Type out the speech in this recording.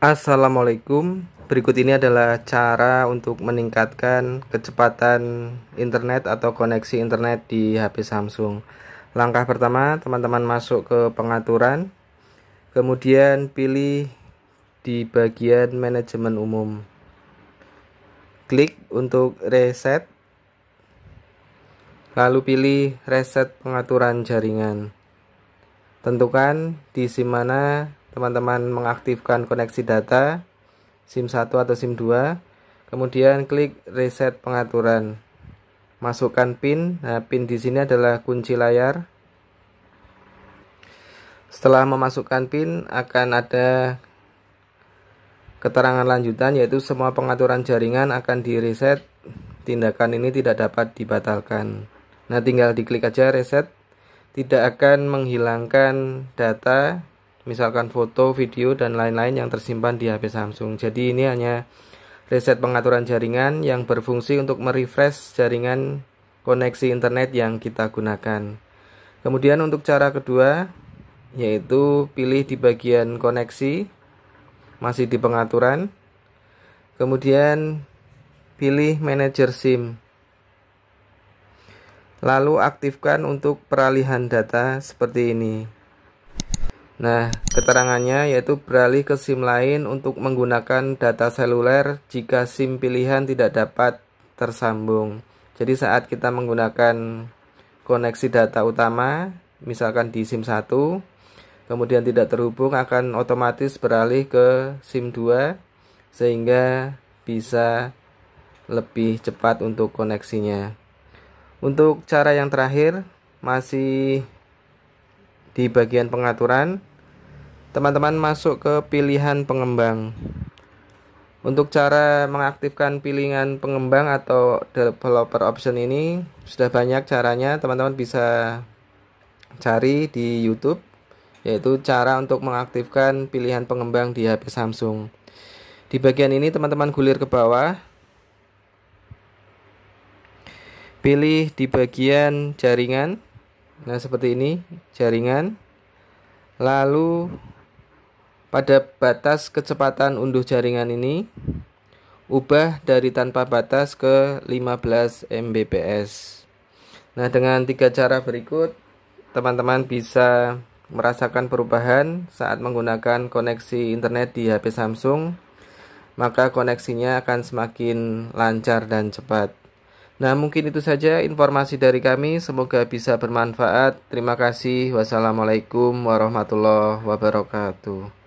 Assalamualaikum. Berikut ini adalah cara untuk meningkatkan kecepatan internet atau koneksi internet di HP Samsung. Langkah pertama, teman-teman masuk ke pengaturan, kemudian pilih di bagian manajemen umum. Klik untuk reset. Lalu pilih reset pengaturan jaringan. Tentukan di SIM mana teman-teman mengaktifkan koneksi data, SIM 1 atau SIM 2. Kemudian klik reset pengaturan. Masukkan PIN. Nah, PIN di sini adalah kunci layar. Setelah memasukkan PIN akan ada Keterangan lanjutan yaitu semua pengaturan jaringan akan direset. Tindakan ini tidak dapat dibatalkan. Nah, tinggal diklik aja reset. Tidak akan menghilangkan data, misalkan foto, video dan lain-lain yang tersimpan di HP Samsung. Jadi ini hanya reset pengaturan jaringan yang berfungsi untuk merefresh jaringan koneksi internet yang kita gunakan. Kemudian untuk cara kedua yaitu pilih di bagian koneksi masih di pengaturan. Kemudian pilih manager SIM. Lalu aktifkan untuk peralihan data seperti ini. Nah, keterangannya yaitu beralih ke SIM lain untuk menggunakan data seluler jika SIM pilihan tidak dapat tersambung. Jadi saat kita menggunakan koneksi data utama, misalkan di SIM 1, kemudian tidak terhubung akan otomatis beralih ke SIM 2 sehingga bisa lebih cepat untuk koneksinya. Untuk cara yang terakhir masih di bagian pengaturan. Teman-teman masuk ke pilihan pengembang. Untuk cara mengaktifkan pilihan pengembang atau developer option ini sudah banyak caranya, teman-teman bisa cari di YouTube yaitu cara untuk mengaktifkan pilihan pengembang di HP Samsung. Di bagian ini teman-teman gulir ke bawah. Pilih di bagian jaringan. Nah, seperti ini, jaringan. Lalu pada batas kecepatan unduh jaringan ini ubah dari tanpa batas ke 15 Mbps. Nah, dengan tiga cara berikut teman-teman bisa merasakan perubahan saat menggunakan koneksi internet di HP Samsung, maka koneksinya akan semakin lancar dan cepat. Nah, mungkin itu saja informasi dari kami. Semoga bisa bermanfaat. Terima kasih. Wassalamualaikum warahmatullahi wabarakatuh.